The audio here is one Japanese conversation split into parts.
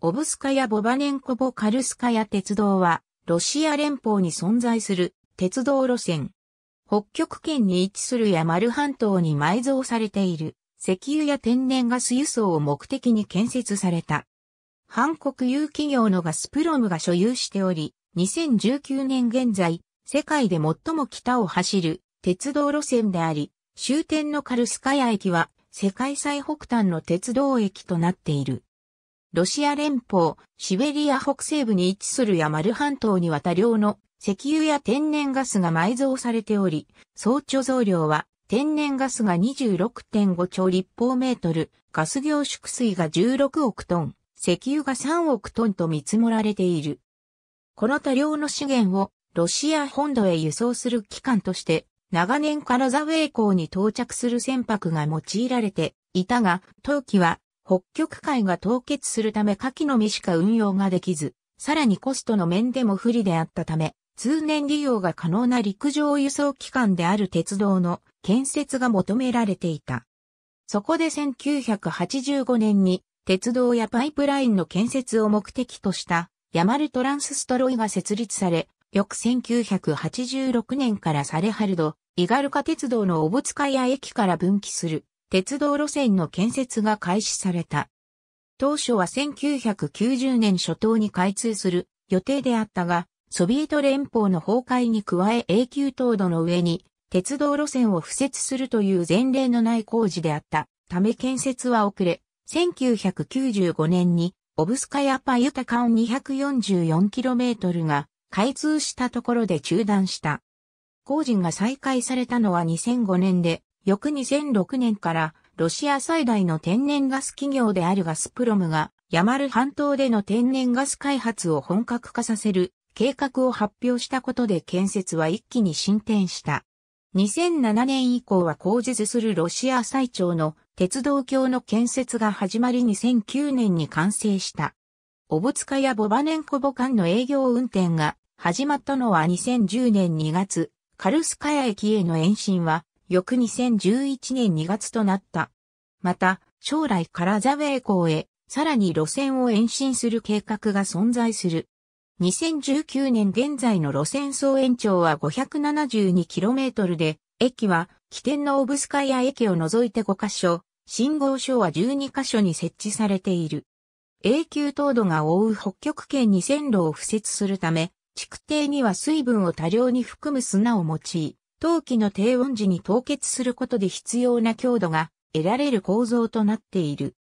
オブスカヤ・ボバネンコ・ボカルスカヤ鉄道は、ロシア連邦に存在する鉄道路線。北極圏に位置するヤマル半島に埋蔵されている石油や天然ガス輸送を目的に建設された。韓国有企業のガスプロムが所有しており、2019年現在、世界で最も北を走る鉄道路線であり、終点のカルスカヤ駅は世界最北端の鉄道駅となっている。ロシア連邦、シベリア北西部に位置するヤマル半島には多量の石油や天然ガスが埋蔵されており、総貯蔵量は天然ガスが26.5兆立方メートル、ガス凝縮水が16億トン、石油が3億トンと見積もられている。この多量の資源をロシア本土へ輸送する機関として、長年カラザウェイ港に到着する船舶が用いられていたが、当期は北極海が凍結するため下記のみしか運用ができず、さらにコストの面でも不利であったため、通年利用が可能な陸上輸送機関である鉄道の建設が求められていた。そこで1985年に鉄道やパイプラインの建設を目的としたヤマルトランスストロイが設立され、翌1986年からサレハルド、イガルカ鉄道のオボツカヤ駅から分岐する鉄道路線の建設が開始された。当初は1990年初頭に開通する予定であったが、ソビエト連邦の崩壊に加え永久凍土の上に鉄道路線を付設するという前例のない工事であったため建設は遅れ、1995年にオブスカヤパユタカン 244km が開通したところで中断した。工事が再開されたのは2005年で、翌2006年からロシア最大の天然ガス企業であるガスプロムがヤマル半島での天然ガス開発を本格化させる計画を発表したことで建設は一気に進展した。2007年以降は工事するロシア最長の鉄道橋の建設が始まり2009年に完成した。オボツカやボバネンコボ間の営業運転が始まったのは2010年2月、カルスカヤ駅への延伸は翌2011年2月となった。また、将来からザウェイ港へ、さらに路線を延伸する計画が存在する。2019年現在の路線総延長は 572km で、駅は起点のオブスカイア駅を除いて5カ所、信号所は12カ所に設置されている。永久凍土が覆う北極圏に線路を付設するため、築堤には水分を多量に含む砂を用い、陶器の低温時に凍結することで必要な強度が得られる構造となっている。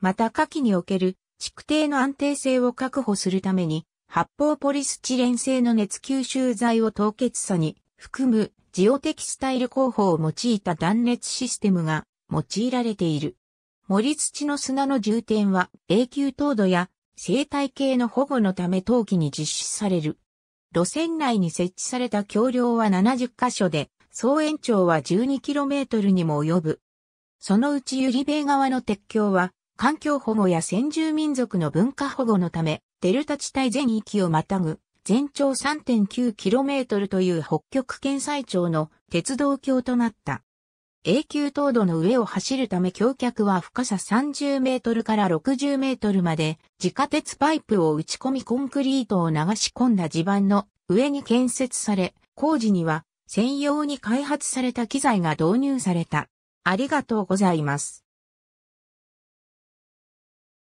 また火器における蓄定の安定性を確保するために発泡ポリスチレン製の熱吸収剤を凍結さに含むジオテキスタイル工法を用いた断熱システムが用いられている。森土の砂の重点は永久凍土や生態系の保護のため陶器に実施される。路線内に設置された橋梁は70カ所で、総延長は 12km にも及ぶ。そのうちゆりべ側の鉄橋は、環境保護や先住民族の文化保護のため、デルタ地帯全域をまたぐ、全長 3.9km という北極圏最長の鉄道橋となった。永久凍土の上を走るため橋脚は深さ30メートルから60メートルまで自家鉄パイプを打ち込みコンクリートを流し込んだ地盤の上に建設され、工事には専用に開発された機材が導入された。ありがとうございます。